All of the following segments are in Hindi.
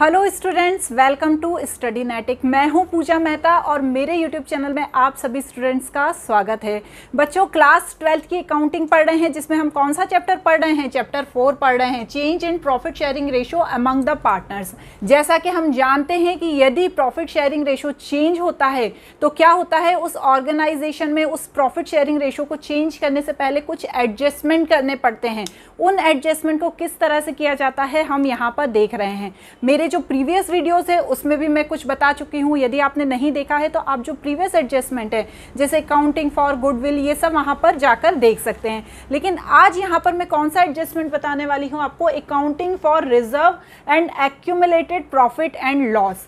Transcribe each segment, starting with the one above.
hello students welcome to Studynetic मैं हूं पूजा मेहता और मेरे यूट्यूब चैनल में आप सभी स्टूडेंट्स का स्वागत है बच्चों क्लास ट्वेल्थ की अकाउंटिंग पढ़ रहे हैं जिसमें हम कौन सा चैप्टर पढ़ रहे हैं चैप्टर फोर पढ़ रहे हैं change in profit sharing ratio among the partners जैसा कि हम जानते हैं कि यदि प्रॉफिट शेयरिंग रेशो चेंज होता है तो क्या होता है उस ऑर्गेनाइजेशन में उस प्रॉफिट शेयरिंग रेशो को चेंज करने से पहले कुछ एडजस्टमेंट करने पड़ते हैं उन एडजस्टमेंट को किस तरह से किया जाता है हम यहाँ पर देख रहे हैं मेरे मेरे जो प्रीवियस वीडियोस है उसमें भी मैं कुछ बता चुकी हूँ यदि आपने नहीं देखा है तो आप जो प्रीवियस एडजस्टमेंट है जैसे काउंटिंग फॉर गुडविल ये सब वहाँ पर जाकर देख सकते हैं लेकिन आज यहाँ पर मैं कौन सा एडजस्टमेंट बताने वाली हूँ आपको accounting for reserve and accumulated profit and loss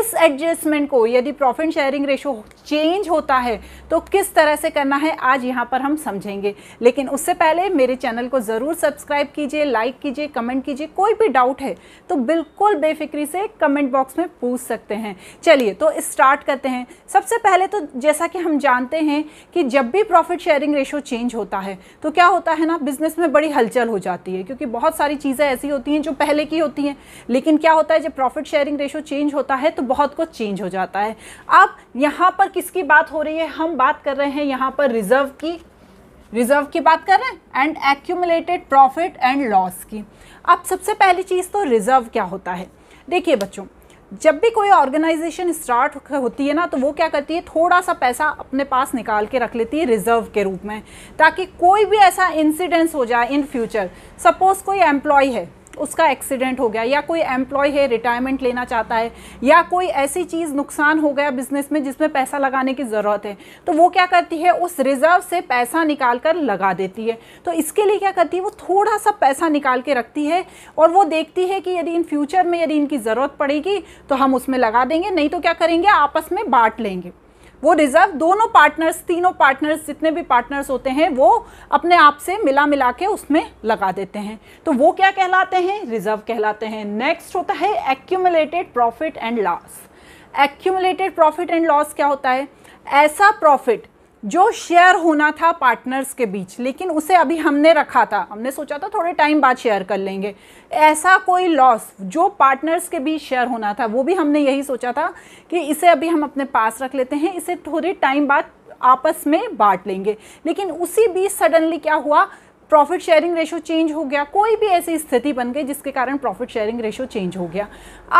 इस एडजस्टमेंट को यदि प्रॉफिट शेयरिंग रेशो चेंज होता है तो किस तरह से करना है आज यहाँ पर हम समझेंगे लेकिन उससे पहले मेरे चैनल को ज़रूर सब्सक्राइब कीजिए लाइक कीजिए कमेंट कीजिए कोई भी डाउट है तो बिल्कुल बेफिक्री से कमेंट बॉक्स में पूछ सकते हैं चलिए तो स्टार्ट करते हैं सबसे पहले तो जैसा कि हम जानते हैं कि जब भी प्रॉफिट शेयरिंग रेशो चेंज होता है तो क्या होता है ना बिज़नेस में बड़ी हलचल हो जाती है क्योंकि बहुत सारी चीज़ें ऐसी होती हैं जो पहले की होती हैं लेकिन क्या होता है जब प्रॉफिट शेयरिंग रेशो चेंज होता है तो बहुत कुछ चेंज हो जाता है अब यहाँ पर किसकी बात हो रही है हम बात कर रहे हैं यहाँ पर रिजर्व की रिजर्व की बात कर रहे हैं and accumulated profit and loss की अब सबसे पहली चीज़ तो रिजर्व क्या होता है देखिए बच्चों जब भी कोई ऑर्गेनाइजेशन स्टार्ट होती है ना तो वो क्या करती है थोड़ा सा पैसा अपने पास निकाल के रख लेती है रिजर्व के रूप में ताकि कोई भी ऐसा इंसिडेंस हो जाए इन फ्यूचर सपोज़ कोई एम्प्लॉय है उसका एक्सीडेंट हो गया या कोई एम्प्लॉय है रिटायरमेंट लेना चाहता है या कोई ऐसी चीज़ नुकसान हो गया बिजनेस में जिसमें पैसा लगाने की ज़रूरत है तो वो क्या करती है उस रिज़र्व से पैसा निकाल कर लगा देती है तो इसके लिए क्या करती है वो थोड़ा सा पैसा निकाल के रखती है और वो देखती है कि यदि इन फ्यूचर में यदि इनकी ज़रूरत पड़ेगी तो हम उसमें लगा देंगे नहीं तो क्या करेंगे आपस में बांट लेंगे वो रिजर्व दोनों पार्टनर्स तीनों पार्टनर्स जितने भी पार्टनर्स होते हैं वो अपने आप से मिला मिला के उसमें लगा देते हैं तो वो क्या कहलाते हैं रिजर्व कहलाते हैं नेक्स्ट होता है accumulated profit and loss accumulated profit and loss क्या होता है ऐसा प्रॉफिट जो शेयर होना था पार्टनर्स के बीच लेकिन उसे अभी हमने रखा था हमने सोचा था थोड़े टाइम बाद शेयर कर लेंगे ऐसा कोई लॉस जो पार्टनर्स के बीच शेयर होना था वो भी हमने यही सोचा था कि इसे अभी हम अपने पास रख लेते हैं इसे थोड़े टाइम बाद आपस में बांट लेंगे लेकिन उसी बीच सडनली क्या हुआ प्रॉफिट शेयरिंग रेशो चेंज हो गया कोई भी ऐसी स्थिति बन गई जिसके कारण प्रॉफिट शेयरिंग रेशो चेंज हो गया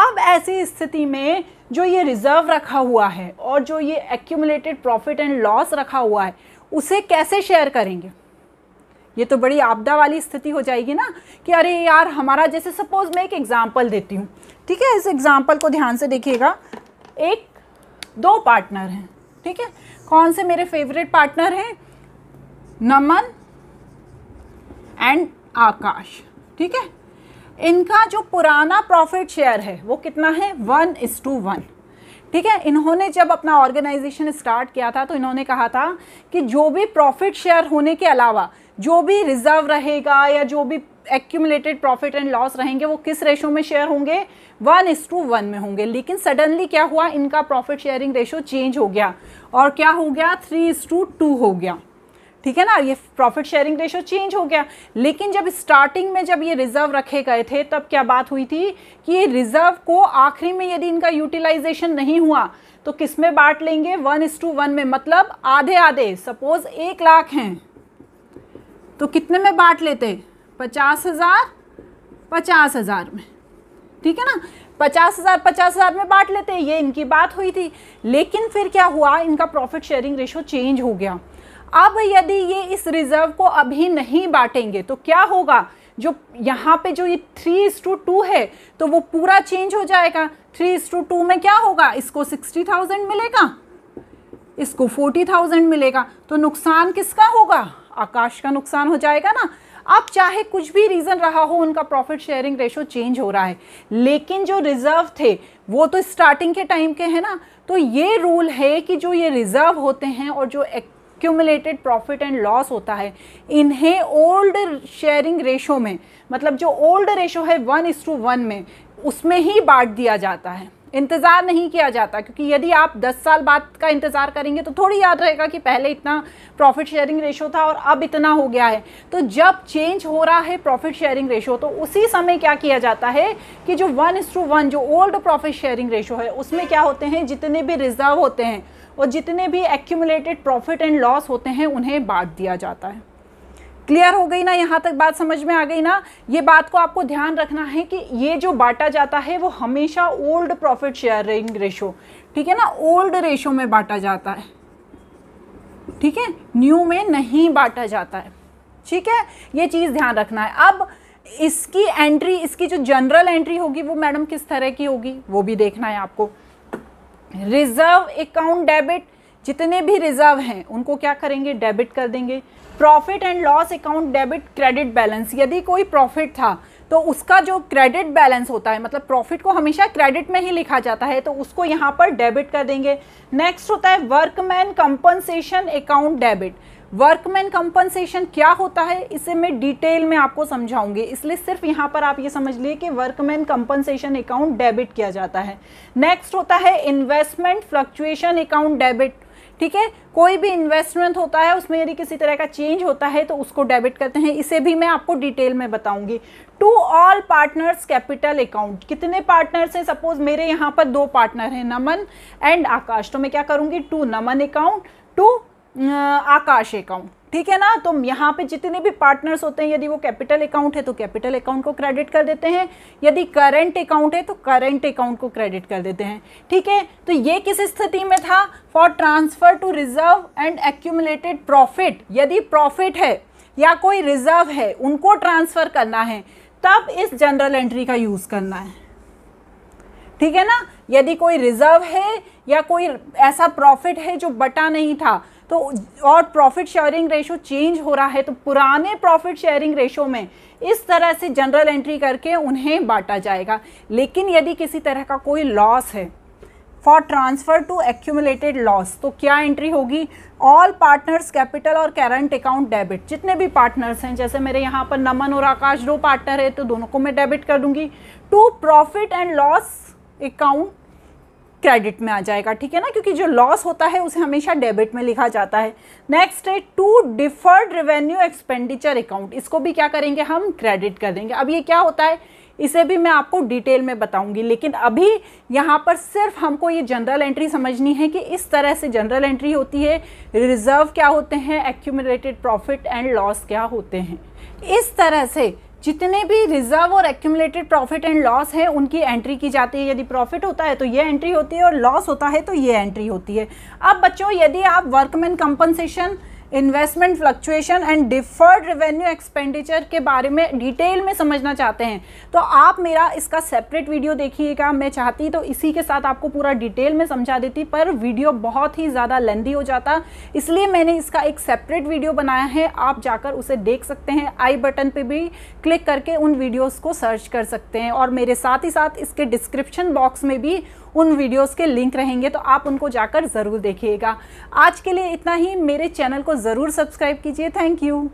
अब ऐसी स्थिति में जो ये रिजर्व रखा हुआ है और जो ये एक्यूमुलेटेड प्रॉफिट एंड लॉस रखा हुआ है उसे कैसे शेयर करेंगे ये तो बड़ी आपदा वाली स्थिति हो जाएगी ना कि अरे यार हमारा जैसे सपोज मैं एक एग्जाम्पल देती हूँ ठीक है इस एग्जाम्पल को ध्यान से देखिएगा एक दो पार्टनर हैं ठीक है कौन से मेरे फेवरेट पार्टनर हैं नमन एंड आकाश ठीक है इनका जो पुराना प्रॉफिट शेयर है वो कितना है वन इज़ टू वन ठीक है इन्होंने जब अपना ऑर्गेनाइजेशन स्टार्ट किया था तो इन्होंने कहा था कि जो भी प्रॉफिट शेयर होने के अलावा जो भी रिजर्व रहेगा या जो भी एक्यूमुलेटेड प्रॉफिट एंड लॉस रहेंगे वो किस रेशो में शेयर होंगे वन इज टू वन में होंगे लेकिन सडनली क्या हुआ इनका प्रॉफिट शेयरिंग रेशो चेंज हो गया और क्या हो गया थ्री इज टू टू हो गया ठीक है ना ये प्रॉफिट शेयरिंग रेशो चेंज हो गया लेकिन जब स्टार्टिंग में जब ये रिजर्व रखे गए थे तब क्या बात हुई थी कि ये रिजर्व को आखिरी में यदि इनका यूटिलाइजेशन नहीं हुआ तो किस में बांट लेंगे वन इस टू वन में मतलब आधे आधे सपोज एक लाख हैं तो कितने में बांट लेते पचास हज़ार पचास हज़ार में ठीक है ना पचास हज़ार पचास हज़ार में बांट लेते ये इनकी बात हुई थी लेकिन फिर क्या हुआ इनका प्रॉफिट शेयरिंग रेशो चेंज हो गया अब यदि ये इस रिजर्व को अभी नहीं बांटेंगे तो क्या होगा जो यहाँ पे जो ये थ्री इस टू टू है तो वो पूरा चेंज हो जाएगा थ्री इस टू टू में क्या होगा इसको सिक्सटी थाउजेंड मिलेगा इसको फोर्टी थाउजेंड मिलेगा तो नुकसान किसका होगा आकाश का नुकसान हो जाएगा ना अब चाहे कुछ भी रीज़न रहा हो उनका प्रॉफिट शेयरिंग रेशो चेंज हो रहा है लेकिन जो रिज़र्व थे वो तो स्टार्टिंग के टाइम के हैं ना तो ये रूल है कि जो ये रिज़र्व होते हैं और जो एक एक्यूमुलेटेड प्रॉफिट एंड लॉस होता है इन्हें ओल्ड शेयरिंग रेशो में मतलब जो ओल्ड रेशो है वन इस टू वन में उसमें ही बांट दिया जाता है इंतज़ार नहीं किया जाता क्योंकि यदि आप 10 साल बाद का इंतज़ार करेंगे तो थोड़ी याद रहेगा कि पहले इतना प्रॉफिट शेयरिंग रेशो था और अब इतना हो गया है तो जब चेंज हो रहा है प्रॉफिट शेयरिंग रेशो तो उसी समय क्या किया जाता है कि जो वन इस टू वन जो ओल्ड प्रॉफिट शेयरिंग रेशो है उसमें क्या होते हैं जितने भी रिजर्व होते हैं और जितने भी एक्यूमुलेटेड प्रॉफिट एंड लॉस होते हैं उन्हें बांट दिया जाता है क्लियर हो गई ना यहाँ तक बात समझ में आ गई ना ये बात को आपको ध्यान रखना है कि ये जो बांटा जाता है वो हमेशा ओल्ड प्रॉफिट शेयरिंग रेशो ठीक है ना ओल्ड रेशो में बांटा जाता है ठीक है न्यू में नहीं बांटा जाता है ठीक है ये चीज़ ध्यान रखना है अब इसकी एंट्री इसकी जो जनरल एंट्री होगी वो मैडम किस तरह की होगी वो भी देखना है आपको रिजर्व अकाउंट डेबिट जितने भी रिजर्व हैं उनको क्या करेंगे डेबिट कर देंगे profit and loss account debit credit balance यदि कोई प्रॉफिट था तो उसका जो क्रेडिट बैलेंस होता है मतलब प्रॉफिट को हमेशा क्रेडिट में ही लिखा जाता है तो उसको यहाँ पर डेबिट कर देंगे नेक्स्ट होता है workman compensation account debit workman compensation क्या होता है इसे मैं डिटेल में आपको समझाऊंगी इसलिए सिर्फ यहाँ पर आप ये समझ लिए कि वर्कमैन कंपनसेशन अकाउंट डेबिट किया जाता है नेक्स्ट होता है इन्वेस्टमेंट फ्लक्चुएशन अकाउंट डेबिट ठीक है कोई भी इन्वेस्टमेंट होता है उसमें यदि किसी तरह का चेंज होता है तो उसको डेबिट करते हैं इसे भी मैं आपको डिटेल में बताऊंगी to all partners capital account कितने पार्टनर्स हैं सपोज मेरे यहाँ पर दो पार्टनर हैं नमन एंड आकाश तो मैं क्या करूँगी to Naman account to Aakash account ठीक है ना तो यहाँ पे जितने भी पार्टनर्स होते हैं यदि वो कैपिटल अकाउंट है तो कैपिटल अकाउंट को क्रेडिट कर देते हैं यदि करंट अकाउंट है तो करंट अकाउंट को क्रेडिट कर देते हैं ठीक है तो ये किस स्थिति में था for transfer to reserve and accumulated profit यदि प्रॉफिट है या कोई रिजर्व है उनको ट्रांसफ़र करना है तब इस जनरल एंट्री का यूज़ करना है ठीक है ना यदि कोई रिजर्व है या कोई ऐसा प्रॉफिट है जो बटा नहीं था तो और प्रॉफिट शेयरिंग रेशो चेंज हो रहा है तो पुराने प्रॉफिट शेयरिंग रेशो में इस तरह से जनरल एंट्री करके उन्हें बांटा जाएगा लेकिन यदि किसी तरह का कोई लॉस है for transfer to accumulated loss तो क्या एंट्री होगी ऑल पार्टनर्स कैपिटल और करंट अकाउंट डेबिट जितने भी पार्टनर्स हैं जैसे मेरे यहाँ पर नमन और आकाश दो पार्टनर है तो दोनों को मैं डेबिट कर दूंगी to profit and loss account credit में आ जाएगा ठीक है ना क्योंकि जो लॉस होता है उसे हमेशा डेबिट में लिखा जाता है नेक्स्ट है to deferred revenue expenditure account इसको भी क्या करेंगे हम क्रेडिट कर देंगे अब ये क्या होता है इसे भी मैं आपको डिटेल में बताऊंगी लेकिन अभी यहाँ पर सिर्फ हमको ये जनरल एंट्री समझनी है कि इस तरह से जनरल एंट्री होती है रिजर्व क्या होते हैं एक्यूमुलेटेड प्रॉफिट एंड लॉस क्या होते हैं इस तरह से जितने भी रिजर्व और एक्यूमलेटेड प्रॉफिट एंड लॉस है उनकी एंट्री की जाती है यदि प्रॉफिट होता है तो ये एंट्री होती है और लॉस होता है तो ये एंट्री होती है अब बच्चों यदि आप workman compensation investment fluctuation and deferred revenue expenditure के बारे में डिटेल में समझना चाहते हैं तो आप मेरा इसका सेपरेट वीडियो देखिएगा मैं चाहती तो इसी के साथ आपको पूरा डिटेल में समझा देती पर वीडियो बहुत ही ज़्यादा लेंदी हो जाता इसलिए मैंने इसका एक सेपरेट वीडियो बनाया है आप जाकर उसे देख सकते हैं आई बटन पर भी क्लिक करके उन वीडियोज़ को सर्च कर सकते हैं और मेरे साथ ही साथ इसके डिस्क्रिप्शन बॉक्स में भी उन वीडियोस के लिंक रहेंगे तो आप उनको जाकर ज़रूर देखिएगा आज के लिए इतना ही मेरे चैनल को ज़रूर सब्सक्राइब कीजिए थैंक यू